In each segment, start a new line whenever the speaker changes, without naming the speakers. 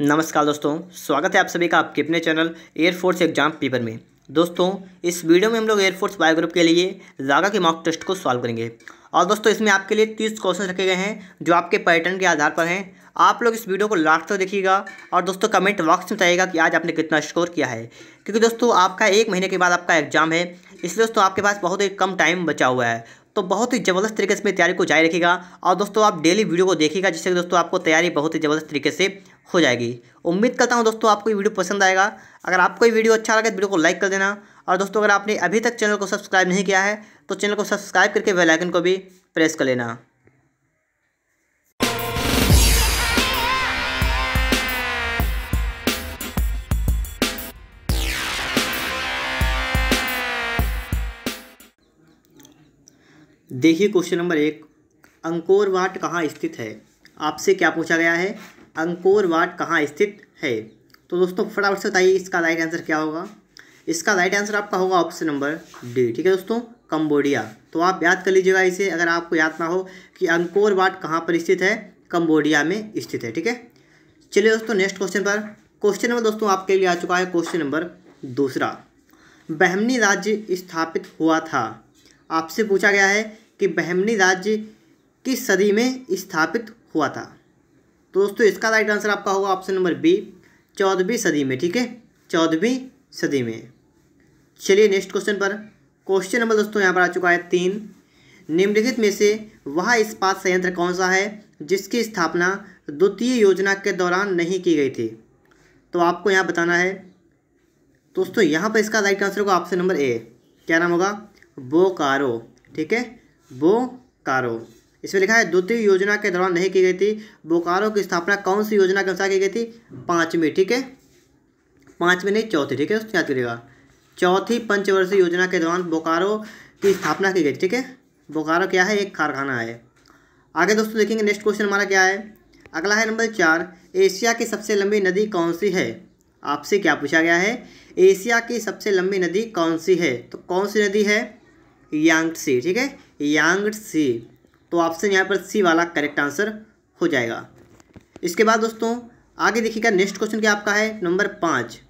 नमस्कार दोस्तों स्वागत है आप सभी का आपके अपने चैनल एयरफोर्स एग्जाम पेपर में दोस्तों इस वीडियो में हम लोग एयरफोर्स बायोग्रुप के लिए जागा के मॉक टेस्ट को सॉल्व करेंगे और दोस्तों इसमें आपके लिए तीस क्वेश्चन रखे गए हैं जो आपके पैटर्न के आधार पर हैं आप लोग इस वीडियो को लास्ट तक देखिएगा और दोस्तों कमेंट बॉक्स में बताइएगा कि आज आपने कितना स्कोर किया है क्योंकि दोस्तों आपका एक महीने के बाद आपका एग्जाम है इसलिए दोस्तों आपके पास बहुत ही कम टाइम बचा हुआ है तो बहुत ही ज़बरदस्त तरीके से अपनी तैयारी को जारी रखेगा और दोस्तों आप डेली वीडियो को देखेगा जिससे कि दोस्तों आपको तैयारी बहुत ही ज़बरदस्त तरीके से हो जाएगी उम्मीद करता हूँ दोस्तों आपको ये वीडियो पसंद आएगा अगर आपको ये वीडियो अच्छा लगे तो वीडियो को लाइक कर देना और दोस्तों अगर आपने अभी तक चैनल को सब्सक्राइब नहीं किया है तो चैनल को सब्सक्राइब करके बेलाइकन को भी प्रेस कर लेना देखिए क्वेश्चन नंबर एक अंकोर वाट कहाँ स्थित है आपसे क्या पूछा गया है अंकोर वाट कहाँ स्थित है तो दोस्तों फटाफट से बताइए इसका राइट आंसर क्या होगा इसका राइट आंसर आपका होगा ऑप्शन नंबर डी ठीक है दोस्तों कंबोडिया तो आप याद कर लीजिएगा इसे अगर आपको याद ना हो कि अंकोर वाट कहाँ पर स्थित है कंबोडिया में स्थित है ठीक है चलिए दोस्तों नेक्स्ट क्वेश्चन पर क्वेश्चन नंबर दोस्तों आपके लिए आ चुका है क्वेश्चन नंबर दूसरा बहमनी राज्य स्थापित हुआ था आपसे पूछा गया है कि बहमनी राज्य किस सदी में स्थापित हुआ था तो दोस्तों इसका राइट आंसर आपका होगा ऑप्शन नंबर बी चौदहवीं सदी में ठीक है चौदहवीं सदी में चलिए नेक्स्ट क्वेश्चन पर क्वेश्चन नंबर दोस्तों यहाँ पर आ चुका है तीन निम्नलिखित में से वह इस्पात संयंत्र कौन सा है जिसकी स्थापना द्वितीय योजना के दौरान नहीं की गई थी तो आपको यहाँ बताना है दोस्तों यहाँ पर इसका राइट आंसर होगा ऑप्शन नंबर ए क्या नाम होगा बोकारो ठीक है बोकारो इसमें लिखा है द्वितीय योजना के दौरान नहीं की गई थी बोकारो की स्थापना कौन सी योजना के अनुसार की गई थी पाँचवीं ठीक है पाँचवीं नहीं चौथी ठीक है याद करिएगा चौथी पंचवर्षीय योजना के दौरान बोकारो की स्थापना की गई ठीक है बोकारो क्या है एक कारखाना है आगे दोस्तों देखेंगे नेक्स्ट क्वेश्चन हमारा क्या है अगला है नंबर चार एशिया की सबसे लंबी नदी कौन सी है आपसे क्या पूछा गया है एशिया की सबसे लंबी नदी कौन सी है तो कौन सी नदी है यांग सी ठीक है यांग सी तो ऑप्शन यहाँ पर सी वाला करेक्ट आंसर हो जाएगा इसके बाद दोस्तों आगे देखिएगा नेक्स्ट क्वेश्चन क्या आपका है नंबर पाँच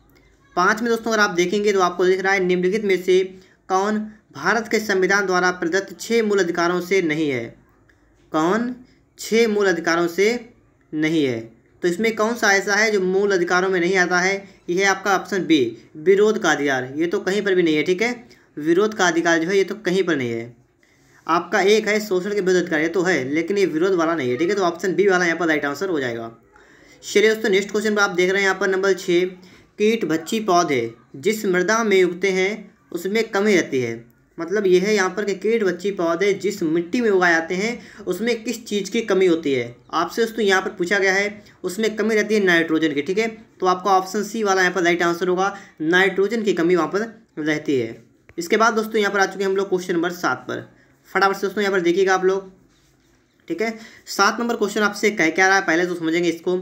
पाँच में दोस्तों अगर आप देखेंगे तो आपको दिख रहा है निम्नलिखित में से कौन भारत के संविधान द्वारा प्रदत्त छः मूल अधिकारों से नहीं है कौन छः मूल अधिकारों से नहीं है तो इसमें कौन सा ऐसा है जो मूल अधिकारों में नहीं आता है यह है आपका ऑप्शन बी विरोध का अधिकार ये तो कहीं पर भी नहीं है ठीक है विरोध का अधिकार जो है ये तो कहीं पर नहीं है आपका एक है शोषण के विरोध अधिकार ये तो है लेकिन ये विरोध वाला नहीं है ठीक है तो ऑप्शन बी वाला यहाँ पर राइट आंसर हो जाएगा चलिए दोस्तों नेक्स्ट क्वेश्चन पर आप देख रहे हैं यहाँ पर नंबर छः कीट भच्छी पौधे जिस मृदा में उगते हैं उसमें कमी रहती है मतलब यह है यहाँ पर कि कीट बच्ची पौधे जिस मिट्टी में उगाए जाते हैं उसमें किस चीज़ की कमी होती है आपसे दोस्तों यहाँ पर पूछा गया है उसमें कमी रहती है नाइट्रोजन की ठीक है तो आपका ऑप्शन सी वाला यहाँ पर राइट आंसर होगा नाइट्रोजन की कमी वहाँ पर रहती है इसके बाद दोस्तों यहाँ पर आ चुके हैं हम लोग क्वेश्चन नंबर सात पर फटाफट से दोस्तों यहाँ पर देखिएगा आप लोग ठीक है सात नंबर क्वेश्चन आपसे कह क्या रहा है पहले तो समझेंगे इसको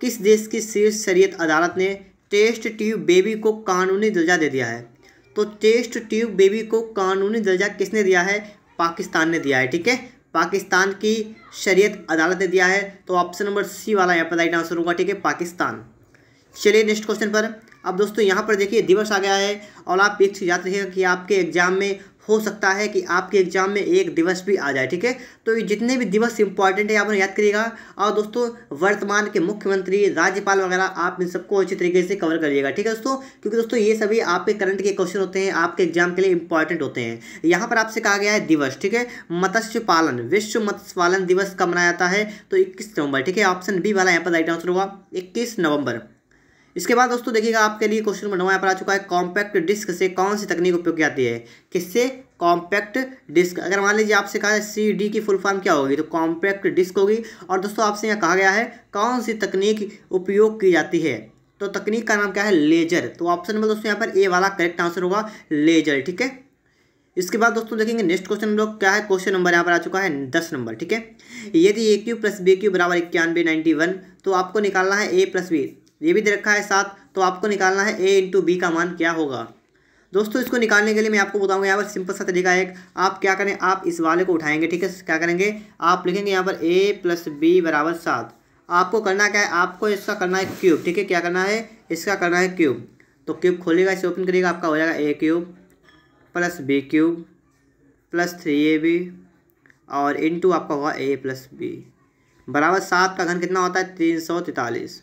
किस देश की शीर्ष शरीयत अदालत ने टेस्ट ट्यूब बेबी को कानूनी दर्जा दे दिया है तो टेस्ट ट्यूब बेबी को कानूनी दर्जा किसने दिया है पाकिस्तान ने दिया है ठीक है पाकिस्तान की शरीयत अदालत ने दिया है तो ऑप्शन नंबर सी वाला यहाँ पर राइट आंसर होगा ठीक है पाकिस्तान चलिए नेक्स्ट क्वेश्चन पर अब दोस्तों यहाँ पर देखिए दिवस आ गया है और आप एक चीज़ याद रखिएगा कि आपके एग्जाम में हो सकता है कि आपके एग्जाम में एक दिवस भी आ जाए ठीक है तो ये जितने भी दिवस इंपॉर्टेंट है यहाँ पर याद करिएगा और दोस्तों वर्तमान के मुख्यमंत्री राज्यपाल वगैरह आप इन सबको अच्छी तरीके से कवर करिएगा ठीक है दोस्तों क्योंकि दोस्तों ये सभी आपके करंट के क्वेश्चन होते हैं आपके एग्जाम के लिए इंपॉर्टेंट होते हैं यहाँ पर आपसे कहा गया है दिवस ठीक है मत्स्य पालन विश्व मत्स्य पालन दिवस कब मनाया जाता है तो इक्कीस नवंबर ठीक है ऑप्शन बी वाला यहाँ पर राइट आंसर होगा इक्कीस नवंबर इसके बाद दोस्तों देखिएगा आपके लिए क्वेश्चन नंबर नौ यहाँ पर आ चुका है कॉम्पैक्ट डिस्क से कौन सी तकनीक उपयोग की जाती है किससे कॉम्पैक्ट डिस्क अगर मान लीजिए आपसे कहा है सी डी की फुल फॉर्म क्या होगी तो कॉम्पैक्ट डिस्क होगी और दोस्तों आपसे यहाँ कहा गया है कौन सी तकनीक उपयोग की जाती है तो तकनीक का नाम क्या है लेजर तो ऑप्शन नंबर दोस्तों यहाँ पर ए वाला करेक्ट आंसर होगा लेजर ठीक है इसके बाद दोस्तों देखेंगे नेक्स्ट क्वेश्चन हम लोग क्या है क्वेश्चन नंबर यहाँ पर आ चुका है दस नंबर ठीक है यदि a cube plus b cube बराबर इक्यानवे नाइन्टी वन तो आपको निकालना है ए प्लस बी ये भी दे रखा है सात तो आपको निकालना है ए इंटू बी का मान क्या होगा दोस्तों इसको निकालने के लिए मैं आपको बताऊंगा यहाँ पर सिंपल सा तरीका एक आप क्या करें आप इस वाले को उठाएंगे ठीक है क्या करेंगे आप लिखेंगे यहाँ पर ए प्लस बी बराबर सात आपको करना क्या है आपको इसका करना है क्यूब ठीक है क्या करना है इसका करना है क्यूब तो क्यूब खोलेगा इसे ओपन करिएगा आपका हो जाएगा a cube plus b cube plus three a b और इंटू आपका होगा ए प्लस बी बराबर सात का घन कितना होता है तीन सौ तैंतालीस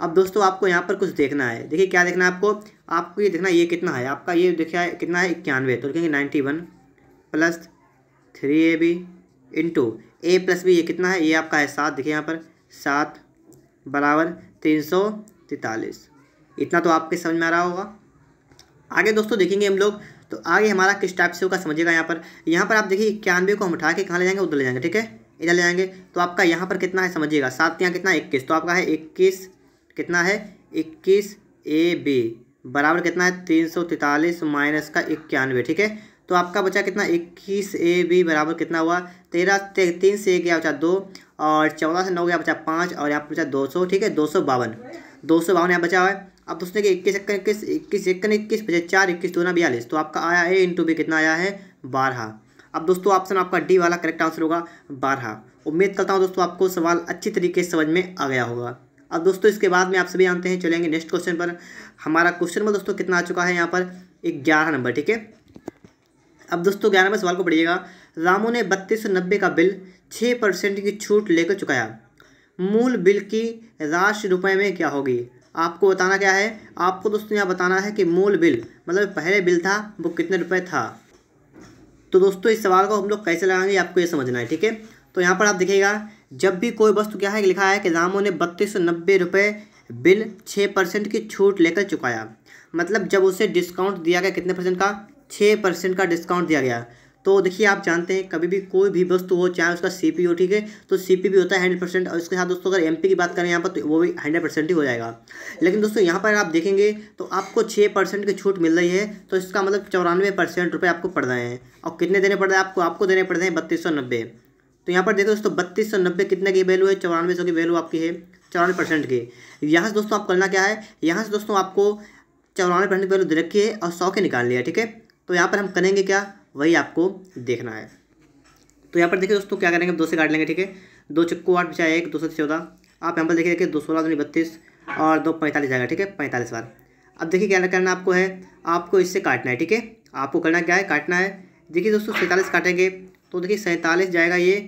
अब दोस्तों आपको यहाँ पर कुछ देखना है देखिए क्या देखना है आपको आपको ये देखना ये कितना है आपका ये देखा है कितना है इक्यानवे तो लिखेंगे ninety one plus three a b into a plus b ये कितना है ये आपका है सात देखिए यहाँ पर सात बराबर तीन सौ तैतालीस इतना तो आपके समझ में आ रहा होगा आगे दोस्तों देखेंगे हम लोग तो आगे हमारा किस टाइप से होगा समझिएगा यहाँ पर यहाँ पर आप देखिए इक्यानवे को हम उठा के कहाँ ले जाएंगे उधर ले जाएंगे ठीक है इधर ले जाएंगे तो आपका यहाँ पर कितना है समझिएगा सात यहाँ कितना है इक्कीस तो आपका है इक्कीस कितना है इक्कीस ए बी बराबर कितना है तीन सौ तैंतालीस माइनस का इक्यानवे ठीक है तो आपका बचा कितना इक्कीस ए बी बराबर कितना हुआ तेरह ते, तीन से एक गया बचा दो और चौदह से नौ गया बचा पाँच और यहाँ पर बचा दो सौ ठीक है दो सौ बावन दो सौ बावन यहाँ बचा हुआ है अब उसने कि इक्कीस इक्कीस इक्कीस इक्कीस इक्कीस इक्कीस बचे चार इक्कीस दो ना बयालीस तो आपका आया ए इंटू बी कितना आया है बारह अब दोस्तों ऑप्शन आपका डी वाला करेक्ट आंसर होगा बारह उम्मीद करता हूँ दोस्तों आपको सवाल अच्छी तरीके से समझ में आ गया होगा अब दोस्तों इसके बाद में आप सभी जानते हैं चलेंगे नेक्स्ट क्वेश्चन पर हमारा क्वेश्चन नंबर दोस्तों कितना आ चुका है यहाँ पर ग्यारह नंबर ठीक है अब दोस्तों ग्यारह नंबर सवाल को पढ़िएगा रामू ने बत्तीस सौ नब्बे का बिल छः परसेंट की छूट लेकर चुकाया मूल बिल की राशि रुपए में क्या होगी आपको बताना क्या है आपको दोस्तों यहाँ बताना है कि मूल बिल मतलब पहले बिल था वो कितने रुपए था तो दोस्तों इस सवाल को हम लोग कैसे लगाएंगे आपको ये समझना है ठीक है तो यहाँ पर आप देखिएगा जब भी कोई वस्तु क्या है लिखा है कि रामो ने बत्तीस सौ नब्बे रुपये बिल छः परसेंट की छूट लेकर चुकाया मतलब जब उसे डिस्काउंट दिया गया कितने परसेंट का छः परसेंट का डिस्काउंट दिया गया तो देखिए आप जानते हैं कभी भी कोई भी वस्तु हो चाहे उसका सी पी हो ठीक है तो सी पी भी होता है हंड्रेड परसेंट और इसके साथ दोस्तों अगर एम पी की बात करें यहाँ पर तो वो भी हंड्रेड परसेंट ही हो जाएगा लेकिन दोस्तों यहाँ पर आप देखेंगे तो आपको छः परसेंट की छूट मिल रही है तो इसका मतलब चौरानवे परसेंट रुपये आपको पड़ रहे हैं और कितने देने पड़ रहे हैं आपको आपको देने पड़ रहे हैं बत्तीस सौ नब्बे तो यहाँ पर देखो दोस्तों बत्तीस सौ नब्बे कितने की वैल्यू है चौरानवे सौ की वैल्यू आपकी है चौरानवे परसेंट की यहाँ से दोस्तों आप करना क्या है यहाँ से दोस्तों आपको चौरानवे परसेंट वैल्यू दे रखी है और सौ के निकाल लिया ठीक है तो यहाँ पर हम करेंगे क्या वही आपको देखना है तो यहाँ पर देखिए दोस्तों क्या करेंगे दो से काट लेंगे ठीक है दो चक्को आठ बिछाए एक दो सौ चौदह आप यहाँ पर देखिए देखिए दो सोलह दूनी बत्तीस और दो पैंतालीस जाएगा ठीक है पैंतालीस बार अब देखिए क्या करना आपको है आपको इससे काटना है ठीक है आपको करना क्या है काटना है देखिए दोस्तों सैंतालीस काटेंगे तो देखिए सैंतालीस जाएगा ये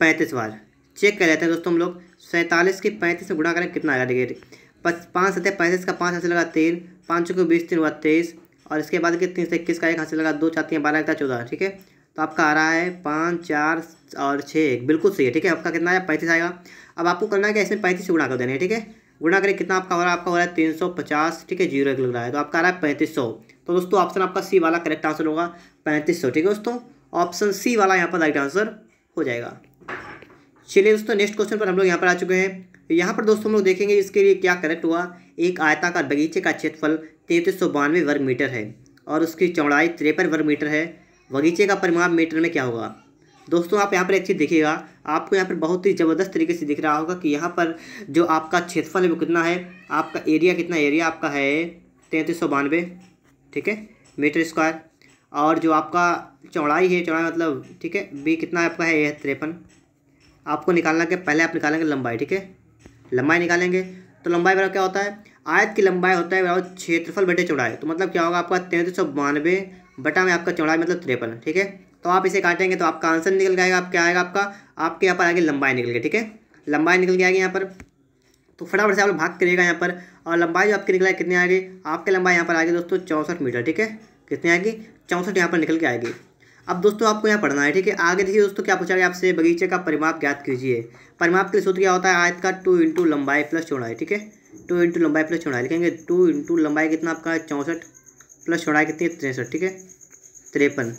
पैंतीस बार चेक कर लेते हैं दोस्तों हम लोग सैंतालीस की पैंतीस में गुणा करें कितना आएगा देखिए पाँच सत्य पैंतीस का पाँच हासिल लगा तीन पाँच को बीस तीन हुआ तेईस और इसके बाद के तीन से इक्कीस का एक हासिल लगा दो चाहती है बारह का चौदह ठीक है तो आपका आ रहा है पाँच चार और छः एक बिल्कुल सही है ठीक है आपका कितना आया पैंतीस आएगा अब आपको करना है कि इसमें पैंतीस गुणा कर देना है ठीक है गुणा करें कितना आपका हो रहा है आपका हो रहा है तीन सौ पचास ठीक है जीरो एक लग रहा है तो आपका आ रहा है पैंतीस सौ तो दोस्तों ऑप्शन आपका सी वाला करेक्ट आंसर होगा पैंतीस सौ ठीक है दोस्तों ऑप्शन सी वाला यहाँ पर राइट आंसर हो जाएगा चलिए दोस्तों नेक्स्ट क्वेश्चन पर हम लोग यहाँ पर आ चुके हैं यहाँ पर दोस्तों हम लोग देखेंगे इसके लिए क्या करेक्ट हुआ एक आयताकार बगीचे का क्षेत्रफल तैंतीस सौ बानवे वर्ग मीटर है और उसकी चौड़ाई तिरपन वर्ग मीटर है बगीचे का परिमाप मीटर में क्या होगा दोस्तों आप यहाँ पर एक चीज़ देखिएगा आपको यहाँ पर बहुत ही ज़बरदस्त तरीके से दिख रहा होगा कि यहाँ पर जो आपका क्षेत्रफल है वो कितना है आपका एरिया कितना एरिया आपका है तैंतीस सौ बानवे ठीक है मीटर स्क्वायर और जो आपका चौड़ाई है चौड़ाई मतलब ठीक है बी कितना आपका है यह तिरपन आपको निकालना के पहले आप निकालेंगे लंबाई ठीक है लंबाई निकालेंगे तो लंबाई बराबर क्या होता है आयत की लंबाई होता है बराबर क्षेत्रफल बटे चौड़ाई तो मतलब क्या होगा आपका तैंतीस सौ बानवे बटा में आपका चौड़ाई मतलब तिरपन ठीक है तो आप इसे काटेंगे तो आपका आंसर निकल जाएगा आप क्या आएगा आपका आपके यहाँ पर आगे लंबाई निकल गई ठीक है लंबाई निकल के आएगी यहाँ पर तो फटाफट से आप भाग करिएगा यहाँ पर और लंबाई जो आपकी निकला है कितनी आएगी आपकी लंबाई यहाँ पर आएगी दोस्तों चौंसठ मीटर ठीक है कितनी आएगी चौंसठ यहाँ पर निकल के आएगी अब दोस्तों आपको यहाँ पढ़ना है ठीक है आगे देखिए दोस्तों क्या पूछा गया आपसे बगीचे का परिमाप ज्ञात कीजिए परिमाप के सूत्र क्या होता है आयत का टू इंटू लंबाई प्लस चौड़ाई ठीक है टू इंटू लंबाई प्लस चौड़ाई लिखेंगे टू इंटू लंबाई कितना आपका है चौंसठ प्लस चौड़ाई कितनी है तिरसठ ठीक है तिरपन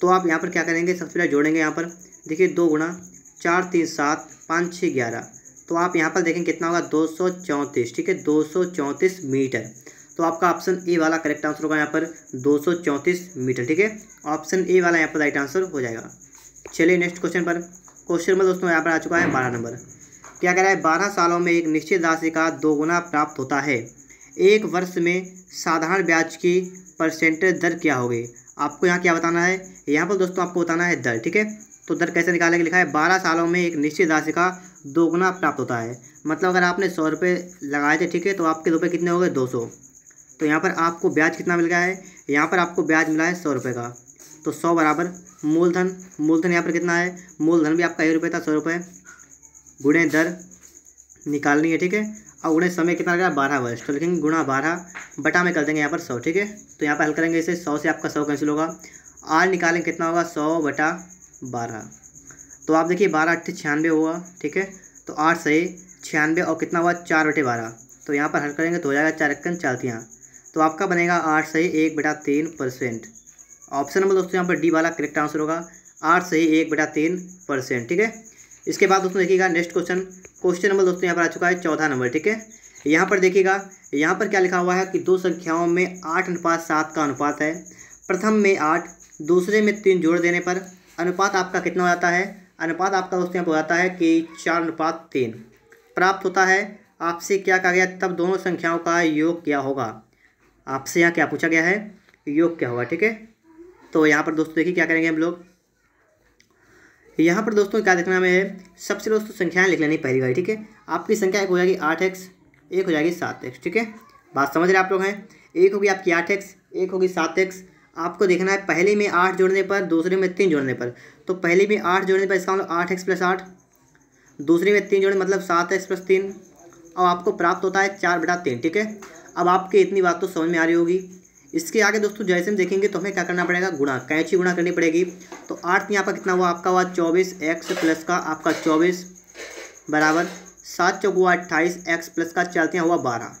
तो आप यहाँ पर क्या करेंगे सबसे पहले जोड़ेंगे यहाँ पर देखिए दो गुणा चार तीन सात पाँच छः ग्यारह तो आप यहाँ पर देखेंगे कितना होगा दो सौ चौंतीस ठीक है दो सौ चौंतीस मीटर तो आपका ऑप्शन ए वाला करेक्ट आंसर होगा यहाँ पर दो मीटर ठीक है ऑप्शन ए वाला यहाँ पर राइट आंसर हो जाएगा चलिए नेक्स्ट क्वेश्चन पर क्वेश्चन नंबर दोस्तों यहाँ पर आ चुका है बारह नंबर क्या कह रहा है बारह सालों में एक निश्चित राशि का दोगुना प्राप्त होता है एक वर्ष में साधारण ब्याज की परसेंटेज दर क्या होगी आपको यहाँ क्या बताना है यहाँ पर दोस्तों आपको बताना है दर ठीक है तो दर कैसे निकालेंगे लिखा है बारह सालों में एक निश्चित राशि का दोगुना प्राप्त होता है मतलब अगर आपने सौ रुपये लगाए थे ठीक है तो आपके रुपये कितने हो गए दो सौ तो यहाँ पर आपको ब्याज कितना मिल गया है यहाँ पर आपको ब्याज मिला है सौ रुपये का तो सौ बराबर मूलधन मूलधन यहाँ पर कितना है मूलधन भी आपका एक रुपये था सौ रुपये गुणे दर निकालनी है ठीक है और उन्हें समय कितना लग रहा है बारह वर्ष तो लेकिन गुणा बारह बटा में कर देंगे यहाँ पर सौ ठीक है तो यहाँ पर हल करेंगे इसे सौ से आपका सौ कैंसिल होगा आर निकालेंगे कितना होगा सौ बटा बारह तो आप देखिए बारह अट्ठे छियानवे हुआ ठीक है तो आठ सही छियानवे और कितना हुआ चार बटे बारह तो यहाँ पर हल करेंगे तो हो जाएगा चार इक्कन चालतियाँ तो आपका बनेगा आठ ही एक बटा तीन परसेंट ऑप्शन नंबर दोस्तों यहाँ पर डी वाला करेक्ट आंसर होगा आठ ही एक बटा तीन परसेंट ठीक है इसके बाद दोस्तों देखिएगा नेक्स्ट क्वेश्चन क्वेश्चन नंबर दोस्तों यहाँ पर आ चुका है चौदह नंबर ठीक है यहाँ पर देखिएगा यहाँ पर क्या लिखा हुआ है कि दो संख्याओं में आठ अनुपात सात का अनुपात है प्रथम में आठ दूसरे में तीन जोड़ देने पर अनुपात आपका कितना हो जाता है अनुपात आपका दोस्तों यहाँ पर हो जाता है कि चार अनुपात तीन प्राप्त होता है आपसे क्या कहा गया तब दोनों संख्याओं का योग क्या होगा आपसे यहाँ क्या पूछा गया है योग क्या होगा ठीक है तो यहाँ पर दोस्तों देखिए क्या करेंगे हम लोग यहाँ पर दोस्तों क्या देखना हमें सबसे दोस्तों संख्याएं लिख लेनी पहली बार ठीक है आपकी संख्या एक हो जाएगी आठ एक्स एक हो जाएगी सात एक्स ठीक है बात समझ रहे आप लोग हैं एक होगी आपकी आठ एक्स एक होगी सात एक्स आपको देखना है पहले में आठ जोड़ने पर दूसरे में तीन जोड़ने पर तो पहले में आठ जोड़ने पर इसका मतलब आठ एक्स प्लस आठ दूसरे में तीन जोड़ने मतलब सात एक्स प्लस तीन और आपको प्राप्त होता है चार बटा तीन ठीक है अब आपके इतनी बात तो समझ में आ रही होगी इसके आगे दोस्तों जैसे हम देखेंगे तो हमें क्या करना पड़ेगा गुणा कैंची गुणा करनी पड़ेगी तो आठ यहाँ पर कितना हुआ आपका हुआ चौबीस एक्स प्लस का आपका चौबीस बराबर सात चौक हुआ अट्ठाईस एक्स प्लस का चलते हुआ बारह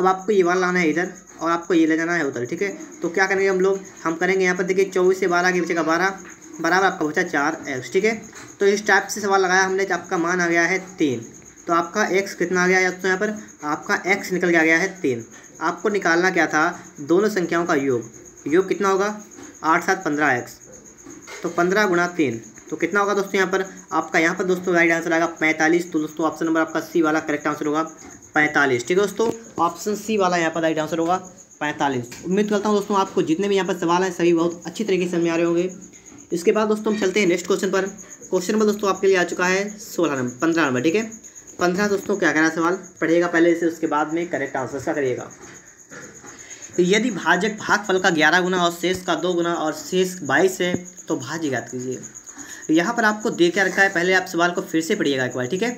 अब आपको ये वाला लाना है इधर और आपको ये ले जाना है उधर ठीक है तो क्या करेंगे हम लोग हम करेंगे यहाँ पर देखिए चौबीस से बारह के बचेगा बारह बराबर आपका बचा चार एक्स ठीक है तो इस टाइप से सवाल लगाया हमने आपका मान आ गया है तीन तो आपका एक्स कितना आ गया है दोस्तों यहाँ पर आपका एक्स निकल गया गया है तीन आपको निकालना क्या था दोनों संख्याओं का योग योग कितना होगा आठ सात पंद्रह एक्स तो पंद्रह गुणा तीन तो कितना होगा दोस्तों यहाँ पर आपका यहाँ पर दोस्तों राइट आंसर आएगा पैंतालीस तो दोस्तों ऑप्शन नंबर आपका सी वाला करेक्ट आंसर होगा पैंतालीस ठीक है दोस्तों ऑप्शन सी वाला यहाँ पर राइट आंसर होगा पैंतालीस उम्मीद करता हूँ दोस्तों आपको जितने भी यहाँ पर सवाल हैं सभी बहुत अच्छी तरीके से समझ आ रहे होंगे इसके बाद दोस्तों हम चलते हैं नेक्स्ट क्वेश्चन पर क्वेश्चन नंबर दोस्तों आपके लिए आ चुका है सोलह नंबर पंद्रह नंबर ठीक है पंद्रह दोस्तों क्या करना सवाल पढ़िएगा पहले इसे उसके बाद में करेक्ट आंसर इसका करिएगा तो यदि भाजक भागफल का ग्यारह गुना और शेष का दो गुना और शेष बाईस है तो भाज्य याद कीजिए तो यहाँ पर आपको दे क्या रखा है पहले आप सवाल को फिर से पढ़िएगा एक बार ठीक है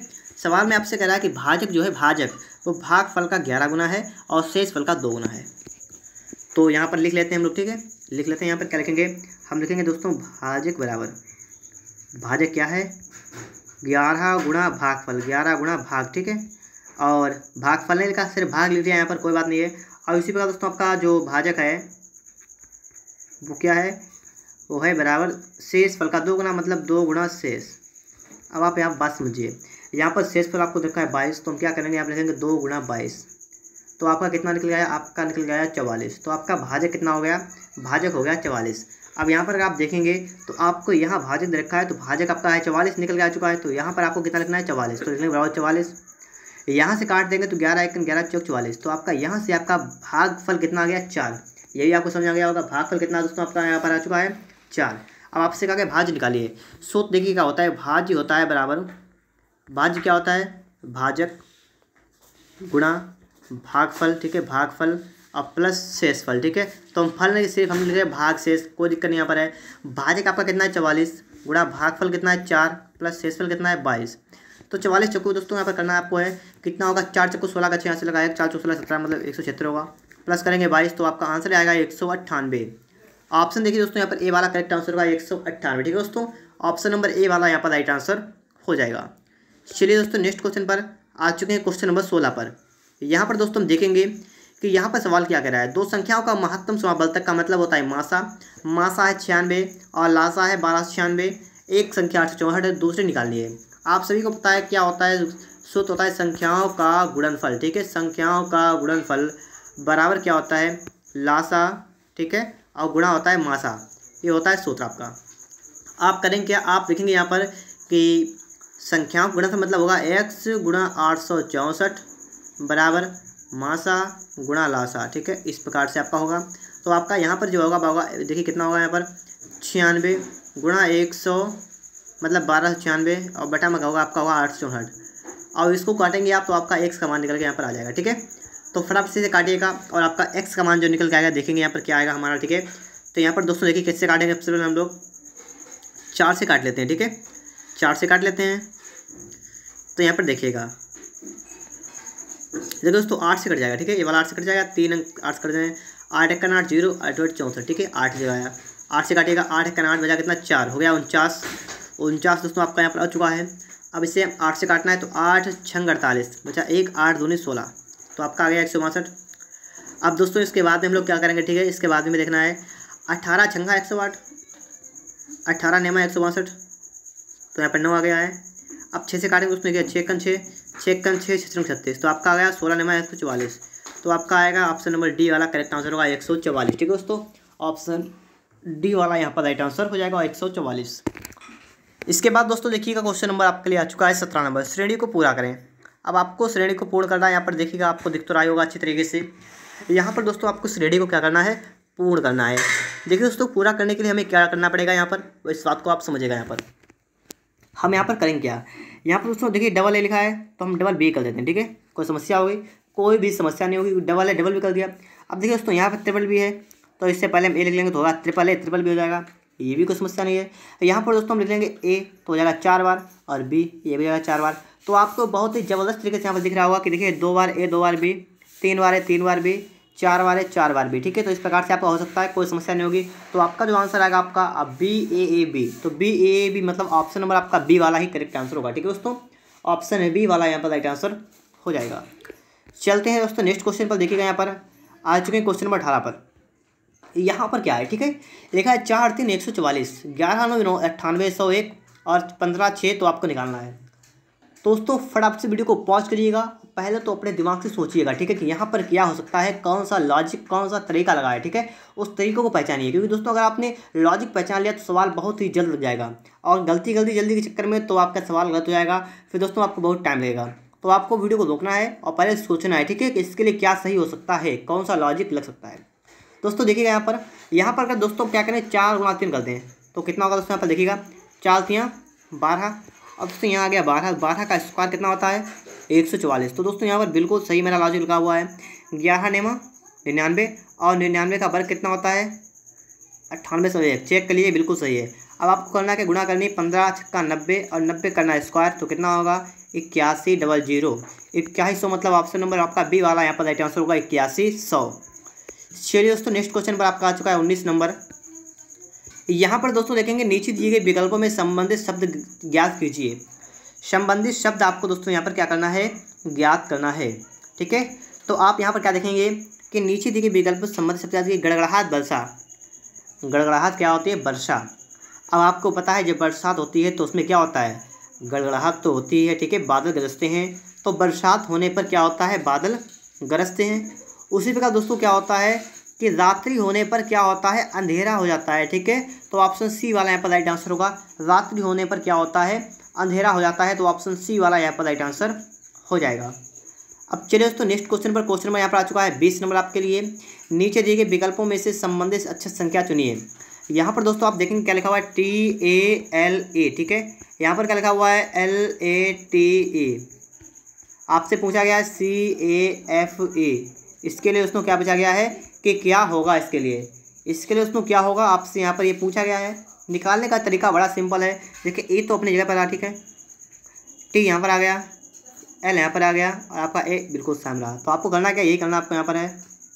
सवाल में आपसे कह रहा है कि भाजक जो है भाजक वो भाग फल का ग्यारह गुना है और शेष फल का दो गुना है तो यहाँ पर लिख लेते हैं हम लोग ठीक है लिख लेते हैं यहाँ पर क्या लिखेंगे हम लिखेंगे दोस्तों भाजक बराबर भाजक क्या है ग्यारह गुणा भागफल ग्यारह गुणा भाग ठीक है और भागफल नहीं लिखा सिर्फ भाग लिख दिया यहाँ पर कोई बात नहीं है और इसी प्रकार दोस्तों आपका जो भाजक है वो क्या है वो है बराबर शेष फल का दो गुना मतलब दो गुना शेष अब आप यहाँ बात समझिए यहाँ पर शेष फल आपको देखा है बाईस तो हम क्या करेंगे आप लिखेंगे दो गुना बाईस तो आपका कितना निकल गया आपका निकल गया चवालीस तो आपका भाजक कितना हो गया भाजक हो गया चवालीस अब यहाँ पर अगर आप देखेंगे तो आपको यहाँ भाजक दे रखा है तो भाजक आपका है चवालीस निकल के आ चुका है तो यहाँ पर आपको कितना लिखना है चवालीस तो लिखने बराबर चवालीस यहाँ से काट देंगे तो ग्यारह एक ग्यारह चौक चवालीस तो आपका यहाँ से आपका फल कितना आ गया चार ये भी आपको समझ आ गया होगा फल कितना दोस्तों आपका यहाँ पर आ चुका है चार अब आपसे कहा गया भाज निकालिए सो तो देखिए क्या होता है भाज होता है बराबर भाज क्या होता है भाजक गुणा भागफल ठीक है भागफल और प्लस शेष फल ठीक है तो हम फल नहीं सिर्फ हम लिख रहे हैं भाग शेष कोई दिक्कत नहीं यहाँ पर है भाजक आपका कितना है चवालीस गुड़ा फल कितना है चार प्लस फल कितना है बाईस तो चवालीस चक्कू दोस्तों यहाँ पर करना आपको है कितना होगा चार चक्कू सोलह का छः यहाँ से एक चार चौ सोलह सत्रह मतलब एक सौ छिहत्तर होगा प्लस करेंगे बाईस तो आपका आंसर आएगा एक सौ अट्ठानवे ऑप्शन देखिए दोस्तों यहाँ पर ए वाला करेक्ट आंसर होगा एक सौ अट्ठानवे ठीक है दोस्तों ऑप्शन नंबर ए वाला यहाँ पर राइट आंसर हो जाएगा चलिए दोस्तों नेक्स्ट क्वेश्चन पर आ चुके हैं क्वेश्चन नंबर सोलह पर यहाँ पर दोस्तों हम देखेंगे कि यहाँ पर सवाल क्या रहा है दो संख्याओं का महत्तम समाबल तक का मतलब होता है मासा मासा है छियानवे और लासा है बारह सौ छियानवे एक संख्या आठ सौ चौहठ है दूसरे निकाल लिए आप सभी को पता है क्या होता है सूत्र होता है संख्याओं का गुणनफल ठीक है संख्याओं का गुणनफल बराबर क्या होता है लासा ठीक है और गुणा होता है मासा ये होता है सूत्र आपका आप करेंगे क्या आप देखेंगे यहाँ पर कि संख्याओं का गुणनफल मतलब होगा एक्स गुणा आठ सौ चौंसठ बराबर मासा गुणा लासा ठीक है इस प्रकार से आपका होगा तो आपका यहाँ पर जो होगा होगा देखिए कितना होगा यहाँ पर छियानवे गुणा एक सौ मतलब बारह सौ छियानवे और बटा मगा होगा आपका होगा आठ सौ हट और इसको काटेंगे आप तो आपका एक्स का मान निकल के यहाँ पर आ जाएगा ठीक है तो फटाफट से काटिएगा और आपका एक्स का मान जो निकल के आएगा देखेंगे यहाँ पर क्या आएगा हमारा ठीक है तो यहाँ पर दोस्तों देखिए किससे काटेंगे सबसे पहले हम लोग चार से काट लेते हैं ठीक है चार से काट लेते हैं तो यहाँ पर देखिएगा देखो दोस्तों आठ से कट जाएगा ठीक है ये वाला आठ से कट जाएगा तीन अंक आठ से कट जाएंगे आठ एक आठ जीरो आठ आठ चौंसठ ठीक है आठ जो आया आठ से काटेगा आठ एक आठ बजा कितना चार हो गया उनचास उनचास दोस्तों आपका यहाँ पर आ चुका है अब इसे आठ से काटना है तो आठ छंग अड़तालीस बचा एक आठ दूनी सोलह तो आपका आ गया एक सौ बासठ अब दोस्तों इसके बाद में हम लोग क्या करेंगे ठीक है इसके बाद में देखना है अट्ठारह छंगा एक सौ आठ अट्ठारह नेमा एक सौ बासठ तो यहाँ पर नौ आ गया है अब छः से काटेंगे उसमें गया छः कन छः छः कम छः छः छत्तीस तो आपका आ गया सोलह नंबर एक सौ चवालीस तो आपका आएगा ऑप्शन नंबर डी वाला करेक्ट आंसर होगा एक सौ चवालीस ठीक है दोस्तों ऑप्शन डी वाला यहाँ पर राइट आंसर हो जाएगा एक सौ चवालीस इसके बाद दोस्तों देखिएगा क्वेश्चन नंबर आपके लिए आ चुका है सत्रह नंबर श्रेणी को पूरा करें अब आपको श्रेणी को पूर्ण करना है यहाँ पर देखिएगा आपको दिख तो रहा होगा अच्छी तरीके से यहाँ पर दोस्तों आपको श्रेणी को क्या करना है पूर्ण करना है देखिए दोस्तों पूरा करने के लिए हमें क्या करना पड़ेगा यहाँ पर इस बात को आप समझिएगा यहाँ पर हम यहाँ पर करेंगे क्या यहाँ पर दोस्तों देखिए डबल ए लिखा है तो हम डबल बी कर देते हैं ठीक है कोई समस्या होगी कोई भी समस्या नहीं होगी डबल है डबल भी कर दिया अब देखिए दोस्तों यहाँ पर ट्रिपल बी है तो इससे पहले हम ए लिख लेंगे तो होगा ट्रिपल ए ट्रिपल बी हो जाएगा ये भी कोई समस्या नहीं है यहाँ पर दोस्तों हम लिख लेंगे ए तो हो जाएगा चार बार और बी ये भी हो जाएगा चार बार तो आपको बहुत ही ज़बरदस्त तरीके से यहाँ पर दिख रहा होगा कि देखिए दो बार ए दो बार बी तीन बार ए तीन बार बी चार बार है चार बार भी ठीक है तो इस प्रकार से आपका हो सकता है कोई समस्या नहीं होगी तो आपका जो आंसर आएगा आपका बी ए ए बी तो बी ए ए बी मतलब ऑप्शन नंबर आपका बी वाला ही करेक्ट आंसर होगा ठीक है दोस्तों ऑप्शन है बी वाला यहाँ पर राइट आंसर हो जाएगा चलते हैं दोस्तों नेक्स्ट क्वेश्चन पर देखिएगा यहाँ पर आ चुके हैं क्वेश्चन नंबर अठारह पर यहाँ पर क्या है ठीक है लिखा है चार तीन एक सौ चवालीस ग्यारह नौ नौ अट्ठानवे सौ एक और पंद्रह छः तो आपको निकालना है दोस्तों फटाफट से वीडियो को पॉज करिएगा पहले तो अपने दिमाग से सोचिएगा ठीक है कि यहाँ पर क्या हो सकता है कौन सा लॉजिक कौन सा तरीका लगाया ठीक है उस तरीके को पहचानिए क्योंकि दोस्तों अगर आपने लॉजिक पहचान लिया तो सवाल बहुत ही जल्द लग जाएगा और गलती गलती जल्दी के चक्कर में तो आपका सवाल गलत हो जाएगा फिर दोस्तों आपको बहुत टाइम लगेगा तो आपको वीडियो को रोकना है और पहले सोचना है ठीक है कि इसके लिए क्या सही हो सकता है कौन सा लॉजिक लग सकता है दोस्तों देखिएगा यहाँ पर यहाँ पर अगर दोस्तों क्या करें चार गुणा तीन कर दें तो कितना होगा दोस्तों यहाँ पर देखिएगा चार तियाँ बारह अब दोस्तों यहाँ आ गया बारह बारह का स्क्वायर कितना होता है एक सौ चवालीस तो दोस्तों यहाँ पर बिल्कुल सही मेरा लॉजिक लगा हुआ है ग्यारह नेमा निन्यानवे और निन्यानवे का वर्ग कितना होता है अट्ठानवे सौ एक चेक के लिए बिल्कुल सही है अब आपको करना है गुणा करनी पंद्रह छक्का नब्बे और नब्बे करना स्क्वायर तो कितना होगा इक्यासी डबल जीरो इक्यासी सौ मतलब ऑप्शन नंबर आपका बी वाला यहाँ पर राइट आंसर होगा इक्यासी सौ चलिए दोस्तों नेक्स्ट क्वेश्चन पर आपका आ चुका है उन्नीस नंबर यहाँ पर दोस्तों देखेंगे नीचे दिए गए विकल्पों में संबंधित शब्द ज्ञात कीजिए संबंधित शब्द आपको दोस्तों यहाँ पर क्या करना है ज्ञात करना है ठीक है तो आप यहाँ पर क्या देखेंगे कि नीचे दिए गए विकल्प संबंधित शब्द की गड़गड़ाहट वर्षा गड़गड़ाहट क्या होती है वर्षा अब आपको पता है जब बरसात होती है तो उसमें क्या होता है गड़गड़ाहट तो होती है ठीक है बादल गरजते हैं तो बरसात होने पर क्या होता है बादल गरजते हैं उसी प्रकार दोस्तों क्या होता है कि रात्रि होने पर क्या होता है अंधेरा हो जाता है ठीक है तो ऑप्शन सी वाला यहाँ पर राइट आंसर होगा रात्रि होने पर क्या होता है अंधेरा हो जाता है तो ऑप्शन सी वाला यहाँ पर राइट आंसर हो जाएगा अब चलिए दोस्तों नेक्स्ट क्वेश्चन पर क्वेश्चन नंबर यहाँ पर आ चुका है बीस नंबर आपके लिए नीचे दिए गए विकल्पों में से संबंधित अच्छी संख्या चुनिए यहाँ पर दोस्तों आप देखेंगे क्या लिखा हुआ है टी ए एल ए ठीक है यहाँ पर क्या लिखा हुआ है एल ए टी ए आपसे पूछा गया है सी ए एफ ए इसके लिए दोस्तों क्या पूछा गया है कि क्या होगा इसके लिए इसके लिए उसमें क्या होगा आपसे यहाँ पर ये पूछा गया है निकालने का तरीका बड़ा सिंपल है देखिए ए तो अपनी जगह पर आ ठीक है टी यहाँ पर आ गया एल यहाँ पर आ गया और आपका ए बिल्कुल सेम रहा तो आपको करना क्या यही करना आपको यहाँ पर है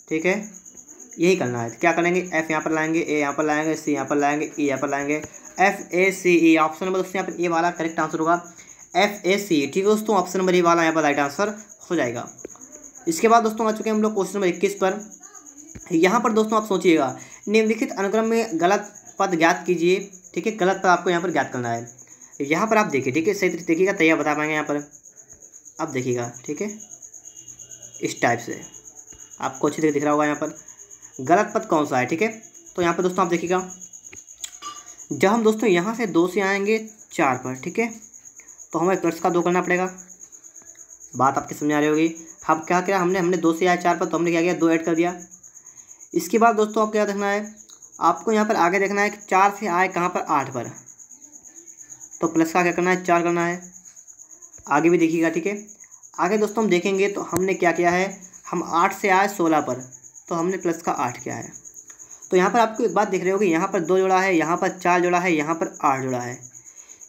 ठीक है यही करना है क्या करेंगे एफ यहाँ पर लाएंगे ए यहाँ पर लाएंगे सी यहाँ पर लाएंगे ई यहाँ पर लाएंगे F A C E option number दोस्तों यहाँ पर ए वाला करेक्ट आंसर होगा एफ ए सी ठीक है दोस्तों ऑप्शन नंबर ए वाला यहाँ पर राइट आंसर हो जाएगा इसके बाद दोस्तों आ चुके हैं हम लोग क्वेश्चन नंबर इक्कीस पर यहाँ पर दोस्तों आप सोचिएगा निम्नलिखित अनुक्रम में गलत पद ज्ञात कीजिए ठीक है गलत पद आपको यहाँ पर ज्ञात करना है यहाँ पर आप देखिए ठीक है सही तरीके देखिएगा तैयार बता पाएंगे यहाँ पर आप देखिएगा ठीक है इस टाइप से आपको अच्छी तरह दिख रहा होगा यहाँ पर गलत पद कौन सा है ठीक है तो यहाँ पर दोस्तों आप देखिएगा जब हम दोस्तों यहाँ से दो से आएंगे चार पर ठीक है तो हमें कर्ज का दो करना पड़ेगा बात आपकी समझ आ रही होगी हम क्या किया हमने हमने दो से आया चार पर तो हमने क्या किया दो ऐड कर दिया इसके बाद दोस्तों आपको क्या देखना है आपको यहाँ पर आगे देखना है कि चार से आए कहाँ पर आठ पर तो प्लस का क्या करना है चार करना है आगे भी देखिएगा ठीक है आगे दोस्तों हम देखेंगे तो हमने क्या किया है हम आठ से आए सोलह पर तो हमने प्लस का आठ किया है तो यहाँ पर आपको एक बात देख रहे हो कि यहाँ पर दो जोड़ा है यहाँ पर चार जोड़ा है यहाँ पर आठ जोड़ा है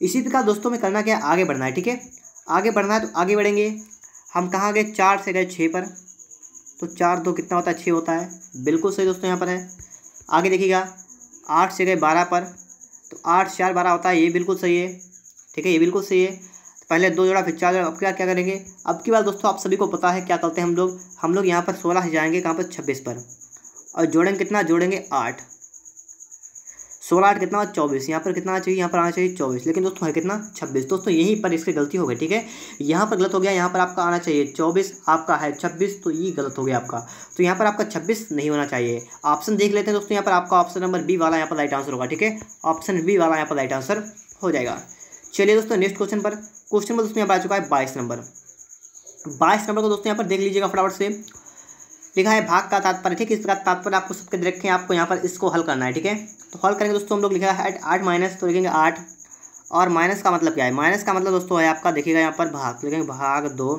इसी प्रकार दोस्तों में करना क्या है आगे बढ़ना है ठीक है आगे बढ़ना है तो आगे बढ़ेंगे हम कहाँ गए चार से गए छः पर तो चार दो कितना होता है छः होता है बिल्कुल सही दोस्तों यहाँ पर है आगे देखिएगा आठ से गए बारह पर तो आठ चार बारह होता है ये बिल्कुल सही है ठीक है ये बिल्कुल सही है तो पहले दो जोड़ा फिर चार जोड़ा अब क्या क्या करेंगे अब की बार दोस्तों आप सभी को पता है क्या करते हैं हम लोग हम लोग यहाँ पर सोलह से जाएंगे कहाँ पर छब्बीस पर और जोड़ेंगे कितना जोड़ेंगे आठ सोलह आठ कितना चौबीस यहाँ पर कितना चाहिए यहाँ पर आना चाहिए चौबीस लेकिन दोस्तों है कितना छब्बीस दोस्तों यहीं पर इसकी गलती हो गई ठीक है यहाँ पर गलत हो गया यहाँ पर आपका आना चाहिए चौबीस आपका है छब्बीस तो ये गलत हो गया आपका तो यहाँ पर आपका छब्बीस नहीं होना चाहिए ऑप्शन देख लेते हैं दोस्तों यहाँ पर आपका ऑप्शन नंबर बी वाला यहाँ पर राइट आंसर होगा ठीक है ऑप्शन बी वाला यहाँ पर राइट आंसर हो जाएगा चलिए दोस्तों नेक्स्ट क्वेश्चन पर क्वेश्चन नंबर दोस्तों यहाँ पर आ चुका है बाईस नंबर बाईस नंबर को दोस्तों यहाँ पर देख लीजिएगा फटाफट से लिखा है भाग का तात्पर्य ठीक है इसका तात्पर्य आपको सबके रखें आपको यहाँ पर इसको हल करना है ठीक है तो हल करेंगे दोस्तों हम लोग लिखा है आठ माइनस तो लिखेंगे आठ और माइनस का मतलब क्या है माइनस का मतलब दोस्तों है आपका देखिएगा यहाँ पर भाग तो लिखेंगे भाग दो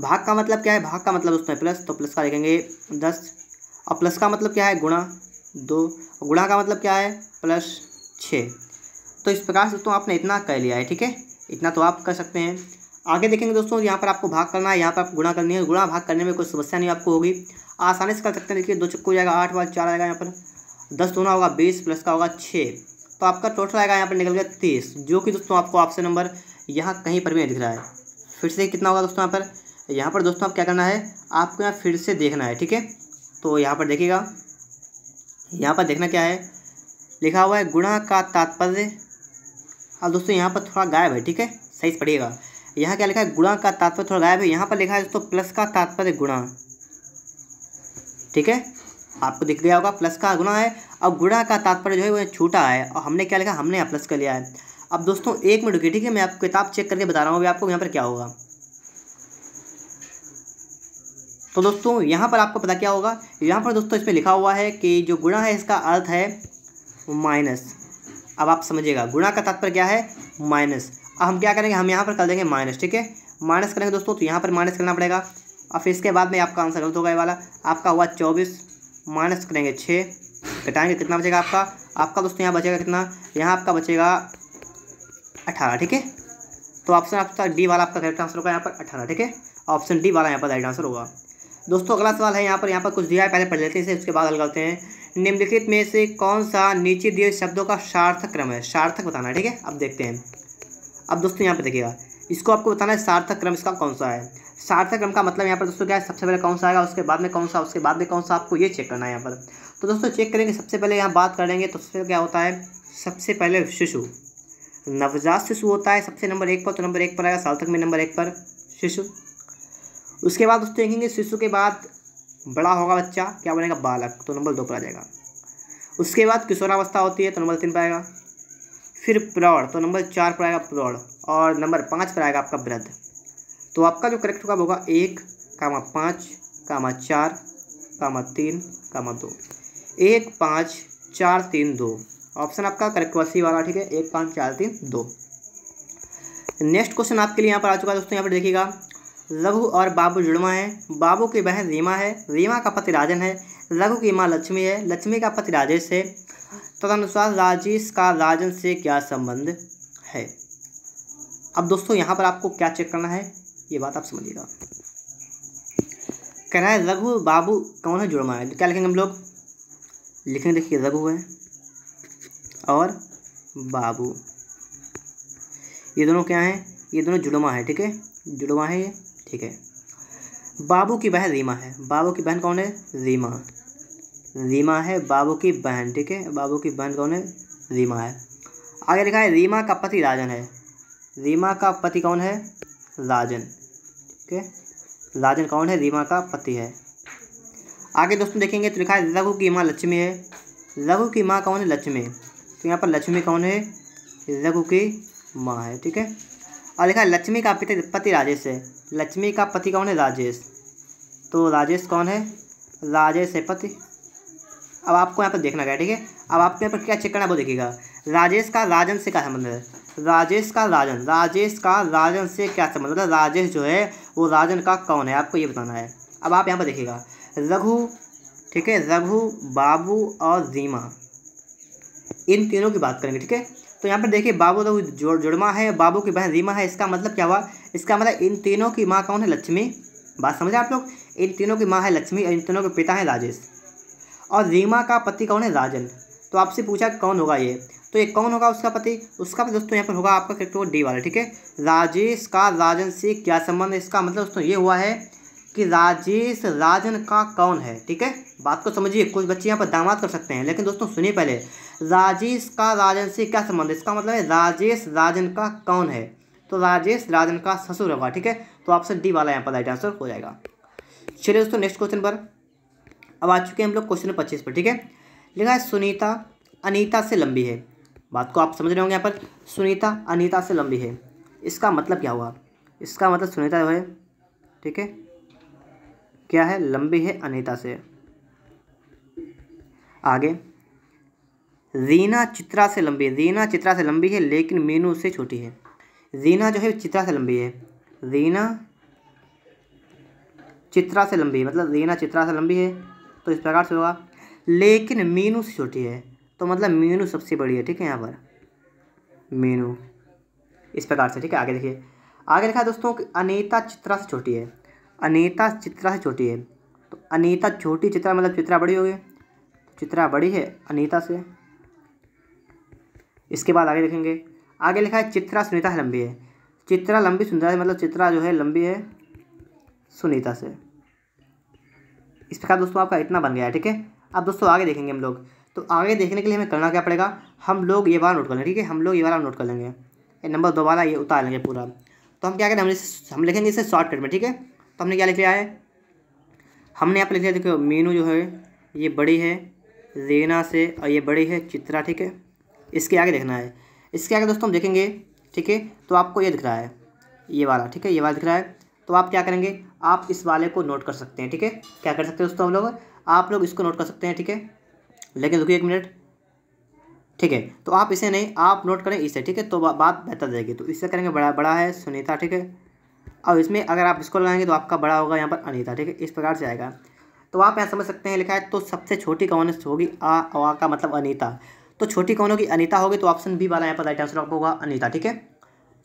भाग का मतलब क्या है भाग का मतलब दोस्तों है प्लस तो प्लस का लिखेंगे दस और प्लस का मतलब क्या है गुणा दो गुणा का मतलब क्या है प्लस छः तो इस प्रकार से दोस्तों आपने इतना कह लिया है ठीक है इतना तो आप कर सकते हैं आगे देखेंगे दोस्तों यहाँ पर आपको भाग करना है यहाँ पर आपको गुणा करनी है गुणा भाग करने में कोई समस्या नहीं आपको होगी आसानी से कर सकते हैं देखिए दो चक्को जाएगा आठ बार चार आएगा यहाँ पर दस दोनों होगा बीस प्लस का होगा छः तो आपका टोटल आएगा यहाँ पर निकल गया तीस जो कि दोस्तों आपको ऑप्शन नंबर यहाँ कहीं पर भी नहीं दिख रहा है फिर से कितना होगा दोस्तों यहाँ पर यहाँ पर दोस्तों आप क्या करना है आपको यहाँ फिर से देखना है ठीक है तो यहाँ पर देखिएगा यहाँ पर देखना क्या है लिखा हुआ है गुणा का तात्पर्य अब दोस्तों यहाँ पर थोड़ा गायब है ठीक है सही से पढ़िएगा यहाँ क्या लिखा है गुणा का तात्पर्य थोड़ा गायब है यहाँ पर लिखा है दोस्तों प्लस का तात्पर्य गुणा ठीक है आपको दिख गया होगा प्लस का गुणा है अब गुणा का तात्पर्य जो है वो छूटा है और हमने क्या लिखा हमने यहाँ प्लस कर लिया है अब दोस्तों एक मिनट रुकी ठीक है मैं आपको किताब चेक करके बता रहा हूँ आपको यहाँ पर क्या होगा तो दोस्तों यहाँ पर आपको पता क्या होगा यहाँ पर दोस्तों इसमें लिखा हुआ है कि जो गुणा है इसका अर्थ है माइनस अब आप समझिएगा गुणा का तात्पर्य क्या है माइनस हम क्या करेंगे हम यहाँ पर कर देंगे माइनस ठीक है माइनस करेंगे दोस्तों तो यहाँ पर माइनस करना पड़ेगा और फिर इसके बाद में आपका आंसर गलत होगा ये वाला आपका हुआ चौबीस माइनस करेंगे छः घटाएंगे कितना बचेगा आपका आपका दोस्तों यहाँ बचेगा कितना यहाँ आपका बचेगा अठारह ठीक है तो ऑप्शन आपका डी वाला आपका करेक्ट आंसर होगा यहाँ पर अठारह ठीक है ऑप्शन डी वाला यहाँ पर राइट आंसर होगा दोस्तों अगला सवाल है यहाँ पर यहाँ पर कुछ दिया है पहले पढ़ लेते हैं इसके बाद हल करते हैं निम्नलिखित में से कौन सा नीचे दिए शब्दों का सार्थक क्रम है सार्थक बताना ठीक है अब देखते हैं अब दोस्तों यहाँ पे देखिएगा इसको आपको बताना है सार्थक क्रम इसका कौन सा है सार्थक क्रम का मतलब यहाँ पर दोस्तों क्या है सबसे पहले कौन सा आएगा उसके बाद में कौन सा उसके बाद में कौन सा आपको ये चेक करना है यहाँ पर तो दोस्तों चेक करेंगे सबसे पहले यहाँ बात करेंगे तो उसमें क्या होता है सबसे पहले शिशु नवजात शिशु होता है सबसे नंबर एक पर तो नंबर एक पर आएगा सार्थक में नंबर एक पर शिशु उसके बाद दोस्तों देखेंगे शिशु के बाद बड़ा होगा बच्चा क्या बनेगा बालक तो नंबर दो पर आ जाएगा उसके बाद किशोरावस्था होती है तो नंबर तीन पर आएगा फिर प्रौढ़ तो नंबर चार पर आएगा प्रौढ़ और नंबर पाँच पर आएगा आपका वृद्ध तो आपका जो करेक्ट होगा होगा एक कामा पाँच कामा चार कामा तीन कामा दो एक पाँच चार तीन दो ऑप्शन आपका करेक्ट हुआ सी वाला ठीक है एक पाँच चार तीन दो नेक्स्ट क्वेश्चन आपके लिए यहाँ पर आ चुका है दोस्तों यहाँ पर देखिएगा लघु और बाबू जुड़वा है बाबू की बहन रीमा है रीमा का पति राजन है लघु की माँ लक्ष्मी है लक्ष्मी का पति राजेश है तदनुसार राजेश का राजन से क्या संबंध है अब दोस्तों यहाँ पर आपको क्या चेक करना है ये बात आप समझिएगा कह रहा है रघु बाबू कौन है जुड़मा है क्या लिखेंगे हम लोग लिखेंगे देखिए रघु है और बाबू ये दोनों क्या हैं ये दोनों जुड़मा है ठीक है जुड़वा है ये ठीक है बाबू की बहन रीमा है बाबू की बहन कौन है रीमा रीमा है बाबू की बहन ठीक है बाबू की बहन कौन है रीमा है आगे लिखा है रीमा का पति राजन है रीमा का पति कौन है राजन ठीक है राजन कौन है रीमा का पति है आगे दोस्तों देखेंगे तो लिखा है रघु की माँ लक्ष्मी है रघु की माँ कौन है लक्ष्मी तो यहाँ पर लक्ष्मी कौन है रघु की माँ है ठीक है और लिखा है लक्ष्मी का पिता पति राजेश है लक्ष्मी का पति कौन है राजेश तो राजेश कौन है राजेश है पति अब आपको यहाँ पर देखना क्या ठीक है अब आपको यहाँ पर क्या चेक करना है वो देखिएगा राजेश का राजन से क्या संबंध है राजेश का राजन राजेश का राजन से क्या संबंध है राजेश जो है वो राजन का कौन है आपको ये बताना है अब आप यहाँ पर देखिएगा रघु ठीक है रघु बाबू और रीमा इन तीनों की बात करेंगे ठीक है तो यहाँ पर देखिए बाबू रघु जोड़ जुड़मा है बाबू की बहन रीमा है इसका मतलब क्या हुआ इसका मतलब इन तीनों की माँ कौन है लक्ष्मी बात समझे आप लोग इन तीनों की माँ है लक्ष्मी और इन तीनों के पिता हैं राजेश और रीमा का पति कौन है राजन तो आपसे पूछा कौन होगा ये तो ये कौन होगा उसका पति उसका पति दोस्तों यहाँ पर होगा आपका करेक्ट डी वाला ठीक है राजेश का राजन से क्या संबंध है इसका मतलब दोस्तों ये हुआ है कि राजेश राजन का कौन है ठीक है बात को समझिए कुछ बच्चे यहाँ पर दामाद कर सकते हैं लेकिन दोस्तों सुनिए पहले राजेश का राजन से क्या संबंध है इसका मतलब है राजेश राजन का कौन है तो राजेश राजन का ससुर होगा ठीक है तो आपसे डी वाला यहाँ पर राइट आंसर हो जाएगा चलिए दोस्तों नेक्स्ट क्वेश्चन पर अब आ चुके हैं हम लोग क्वेश्चन पच्चीस पर ठीक है लिखा है सुनीता अनीता से लंबी है बात को आप समझ रहे होंगे यहाँ पर सुनीता अनीता से लंबी है इसका मतलब क्या हुआ इसका मतलब सुनीता है ठीक है क्या है लंबी है अनीता से आगे रीना चित्रा से लंबी है रीना चित्रा से लंबी है लेकिन मीनू उससे छोटी है रीना जो है चित्रा से लंबी है रीना चित्रा से लंबी है मतलब रीना चित्रा से लंबी है तो इस प्रकार से होगा लेकिन मीनू से छोटी है तो मतलब मीनू सबसे बड़ी है ठीक है यहाँ पर मीनू इस प्रकार से ठीक है आगे देखिए आगे लिखा है दोस्तों कि अनीता चित्रा से छोटी है अनीता चित्रा से छोटी है तो अनीता छोटी चित्रा मतलब चित्रा बड़ी होगी चित्रा बड़ी है अनीता से इसके बाद आगे देखेंगे आगे लिखा है चित्रा सुनीता से लंबी है चित्रा लंबी सुंदर है मतलब चित्रा जो है लंबी है सुनीता से इस प्रकार दोस्तों आपका इतना बन गया है ठीक है अब दोस्तों आगे देखेंगे हम लोग तो आगे देखने के लिए हमें करना क्या पड़ेगा हम लोग ये बार नोट कर लेंगे ठीक है हम लोग ये वाला नोट कर लेंगे ये नंबर दो वाला ये उतार लेंगे पूरा तो हम क्या करें हम हम लिखेंगे इसे शॉर्टकट में ठीक है तो हमने क्या लिख लिया है हमने यहाँ पर लिख लिया देखो मीनू जो है ये बड़ी है रेना से और ये बड़ी है चित्रा ठीक है इसके आगे देखना है इसके आगे दोस्तों हम देखेंगे ठीक है तो आपको ये दिख रहा है ये वाला ठीक है ये वाला दिख रहा है तो आप क्या करेंगे आप इस वाले को नोट कर सकते हैं ठीक है क्या कर सकते हैं दोस्तों हम लोग आप लोग इसको नोट कर सकते हैं ठीक है लेकिन रुकिए एक मिनट ठीक है तो आप इसे नहीं आप नोट करें इसे ठीक है तो बा, बात बेहतर रहेगी तो इससे करेंगे बड़ा बड़ा है सुनीता ठीक है और इसमें अगर आप इसको लगाएंगे तो आपका बड़ा होगा यहाँ पर अनीता ठीक है इस प्रकार से आएगा तो आप यहाँ समझ सकते हैं लिखा है तो सबसे छोटी कौन होगी आ आ का मतलब अनीता तो छोटी कौन होगी अनीता होगी तो ऑप्शन बी वाला यहाँ पर राइट आंसर आपको होगा अनीता ठीक है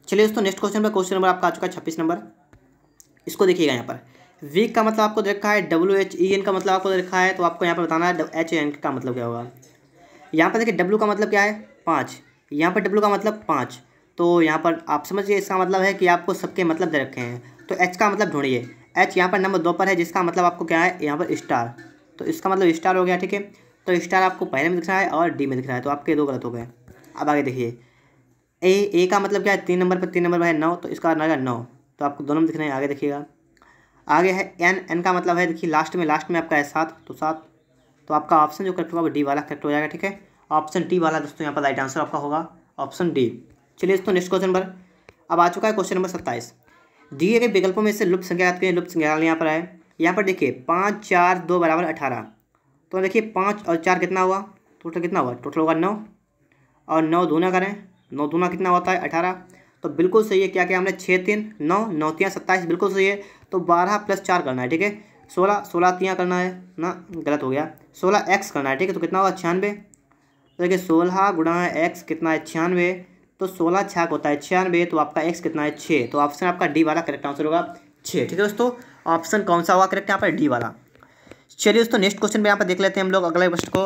चलिए दोस्तों नेक्स्ट क्वेश्चन पर क्वेश्चन नंबर आपका आ चुका है छब्बीस नंबर इसको देखिएगा यहाँ पर वीक का मतलब आपको देखा है डब्ल्यू एच ई एन का मतलब आपको देखा है तो आपको यहाँ पर बताना है एच एन e का मतलब क्या होगा यहाँ पर देखिए डब्ल्यू का मतलब क्या है पाँच यहाँ पर डब्ल्यू का मतलब पाँच तो यहाँ पर आप समझिए इसका मतलब है कि आपको सबके मतलब दे रखे हैं तो एच का मतलब ढूंढिए एच यहाँ पर नंबर दो पर है जिसका मतलब आपको क्या है यहाँ पर स्टार तो इसका मतलब स्टार हो गया ठीक है तो स्टार आपको पहले में दिख रहा है और डी में दिख रहा है तो आपके दो गलत हो गए अब आगे देखिए ए ए का मतलब क्या है तीन नंबर पर तीन नंबर पर है नौ तो इसका आ नौ तो आपको दोनों में दिख रहे हैं आगे देखिएगा आगे है एन एन का मतलब है देखिए लास्ट में लास्ट में आपका है सात तो सात तो आपका ऑप्शन जो करेक्ट होगा वो डी वाला करेक्ट हो जाएगा ठीक है ऑप्शन डी वाला दोस्तों यहाँ पर राइट आंसर आपका होगा ऑप्शन डी चलिए दोस्तों नेक्स्ट क्वेश्चन नंबर अब आ चुका है क्वेश्चन नंबर सत्ताईस दिए गए विकल्पों में से लुप्त संख्या करें लुप्त संख्या यहाँ पर है यहाँ पर देखिए पाँच चार दो बराबर अठारह तो देखिए पाँच और चार कितना हुआ टोटल कितना हुआ टोटल होगा नौ और नौ दूना करें नौ दूना कितना होता है अठारह तो बिल्कुल सही है क्या क्या हमने छः तीन नौ नौ सत्ताईस बिल्कुल सही है तो बारह प्लस चार करना है ठीक है सोलह सोलह तियाँ करना है ना गलत हो गया सोलह एक्स करना है ठीक है तो कितना होगा छियानवे तो देखिए सोलह गुणा एक्स कितना है छियानवे तो सोलह छः होता है छियानवे तो आपका एक्स कितना है छः तो ऑप्शन आपका डी वाला करेक्ट आंसर होगा छः ठीक है दोस्तों ऑप्शन कौन सा हुआ करेक्ट यहाँ पर डी वाला चलिए दोस्तों नेक्स्ट क्वेश्चन पर यहाँ पर देख लेते हैं हम लोग अगले प्रश्न को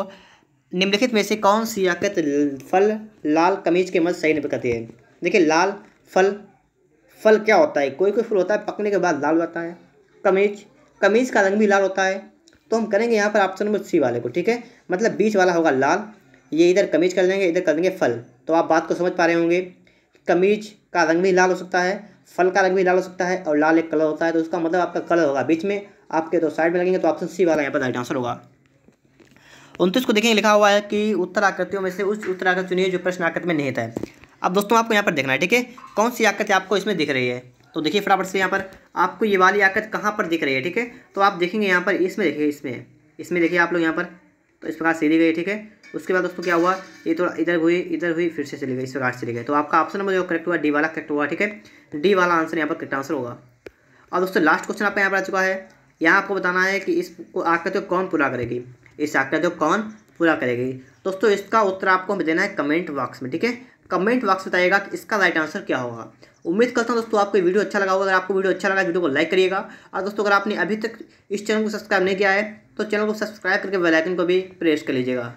निम्नलिखित में से कौन सी आकृत फल लाल कमीज के मत सही नहीं है देखिए लाल फल फल क्या होता है कोई कोई फल होता है पकने के बाद लाल होता है कमीज कमीज का रंग भी लाल होता है तो हम करेंगे यहाँ पर ऑप्शन नंबर सी वाले को ठीक है मतलब बीच वाला होगा लाल ये इधर कमीज कर लेंगे इधर कर देंगे फल तो आप बात को समझ पा रहे होंगे कमीज का रंग भी लाल हो सकता है फल का रंग भी लाल हो सकता है और लाल एक कलर होता है तो उसका मतलब आपका कलर होगा बीच में आपके दो तो साइड में लगेंगे तो ऑप्शन सी वाला यहाँ पर राइट आंसर होगा उनतीस को देखेंगे लिखा हुआ है कि उत्तर आकृतियों में से उस उत्तर आकृति चुनिए जो प्रश्न आकृति में निहित है अब दोस्तों आपको यहाँ पर देखना है ठीक है कौन सी आकत आपको इसमें दिख रही है तो देखिए फटाफट से यहाँ पर आपको ये वाली आकत कहाँ पर दिख रही है ठीक है तो आप देखेंगे यहाँ पर इसमें देखिए इसमें इसमें देखिए आप लोग यहाँ पर तो इस प्रकार सीधी गई ठीक है उसके बाद दोस्तों क्या हुआ ये थोड़ा इधर हुई इधर हुई फिर से चली गई इस प्रकार चली गई तो आपका ऑप्शन नंबर जो करेक्ट हुआ डी वाला करेक्ट हुआ ठीक है डी वाला आंसर यहाँ पर करेक्ट आंसर होगा और दोस्तों लास्ट क्वेश्चन आपका यहाँ पर आ चुका है यहाँ आपको बताना है कि इसको आकृत को कौन पूरा करेगी इस आकृत को कौन पूरा करेगी दोस्तों इसका उत्तर आपको हमें देना है कमेंट बॉक्स में ठीक है कमेंट बॉक्स बताएगा कि इसका राइट आंसर क्या होगा उम्मीद करता हूँ दोस्तों आपको वीडियो अच्छा लगा होगा अगर आपको वीडियो अच्छा लगा वीडियो को लाइक करिएगा और दोस्तों अगर आपने अभी तक इस चैनल को सब्सक्राइब नहीं किया है तो चैनल को सब्सक्राइब करके बेलाइकन को भी प्रेस कर लीजिएगा